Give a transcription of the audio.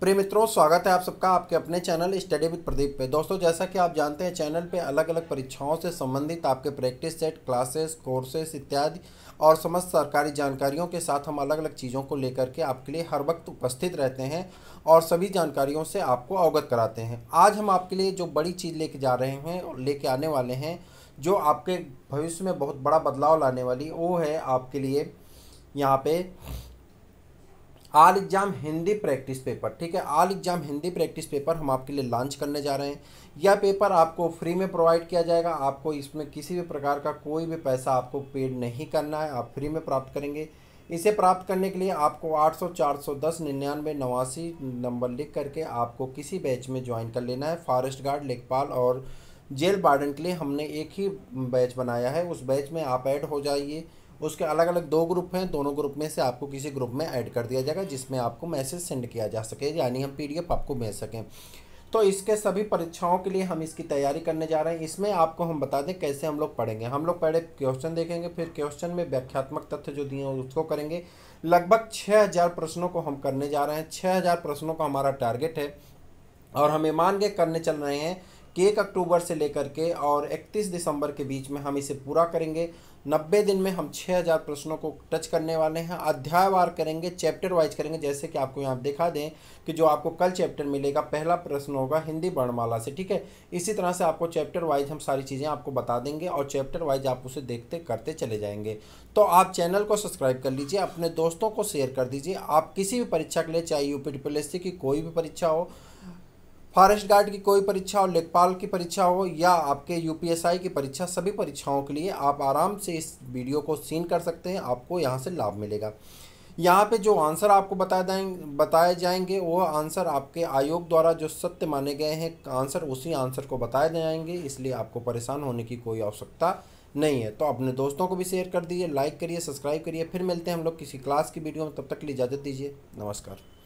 प्रिय मित्रों स्वागत है आप सबका आपके अपने चैनल स्टडी विद प्रदीप पे दोस्तों जैसा कि आप जानते हैं चैनल पे अलग अलग परीक्षाओं से संबंधित आपके प्रैक्टिस सेट क्लासेस कोर्सेस इत्यादि और समस्त सरकारी जानकारियों के साथ हम अलग अलग चीज़ों को लेकर के आपके लिए हर वक्त उपस्थित रहते हैं और सभी जानकारियों से आपको अवगत कराते हैं आज हम आपके लिए जो बड़ी चीज़ लेके जा रहे हैं और लेके आने वाले हैं जो आपके भविष्य में बहुत बड़ा बदलाव लाने वाली वो है आपके लिए यहाँ पर all exam Hindi practice paper ठीक है all exam Hindi practice paper हम आपके लिए लॉन्च करने जा रहे हैं यह पेपर आपको फ्री में प्रोवाइड किया जाएगा आपको इसमें किसी भी प्रकार का कोई भी पैसा आपको पेड नहीं करना है आप फ्री में प्राप्त करेंगे इसे प्राप्त करने के लिए आपको सौ 410 निन्यानवे नवासी नंबर लिख करके आपको किसी बैच में ज्वाइन कर लेना है फॉरेस्ट गार्ड लेखपाल और जेल बार्डन के लिए हमने एक ही बैच बनाया है उस बैच में आप ऐड हो जाइए उसके अलग अलग दो ग्रुप हैं दोनों ग्रुप में से आपको किसी ग्रुप में ऐड कर दिया जाएगा जिसमें आपको मैसेज सेंड किया जा सके यानी हम पीडीएफ आपको भेज सकें तो इसके सभी परीक्षाओं के लिए हम इसकी तैयारी करने जा रहे हैं इसमें आपको हम बता दें कैसे हम लोग पढ़ेंगे हम लोग पहले क्वेश्चन देखेंगे फिर क्वेश्चन में व्याख्यात्मक तथ्य जो दिए हैं उसको करेंगे लगभग छः हज़ार प्रश्नों को हम करने जा रहे हैं छः हज़ार प्रश्नों का हमारा टारगेट है और हमें मान के करने चल रहे हैं कि एक अक्टूबर से लेकर के और 31 दिसंबर के बीच में हम इसे पूरा करेंगे 90 दिन में हम 6000 प्रश्नों को टच करने वाले हैं अध्यायवार करेंगे चैप्टर वाइज करेंगे जैसे कि आपको यहाँ दिखा दें कि जो आपको कल चैप्टर मिलेगा पहला प्रश्न होगा हिंदी वर्णमाला से ठीक है इसी तरह से आपको चैप्टर वाइज हम सारी चीज़ें आपको बता देंगे और चैप्टर वाइज आप उसे देखते करते चले जाएंगे तो आप चैनल को सब्सक्राइब कर लीजिए अपने दोस्तों को शेयर कर दीजिए आप किसी भी परीक्षा के लिए चाहे यू पी की कोई भी परीक्षा हो फॉरेस्ट गार्ड की कोई परीक्षा हो लेखपाल की परीक्षा हो या आपके यूपीएसआई की परीक्षा सभी परीक्षाओं के लिए आप आराम से इस वीडियो को सीन कर सकते हैं आपको यहाँ से लाभ मिलेगा यहाँ पे जो आंसर आपको बताए जाएंगे बताए जाएंगे वो आंसर आपके आयोग द्वारा जो सत्य माने गए हैं आंसर उसी आंसर को बताए जाएंगे इसलिए आपको परेशान होने की कोई आवश्यकता नहीं है तो अपने दोस्तों को भी शेयर कर दिए लाइक करिए सब्सक्राइब करिए फिर मिलते हैं हम लोग किसी क्लास की वीडियो में तब तक के लिए इजाज़त दीजिए नमस्कार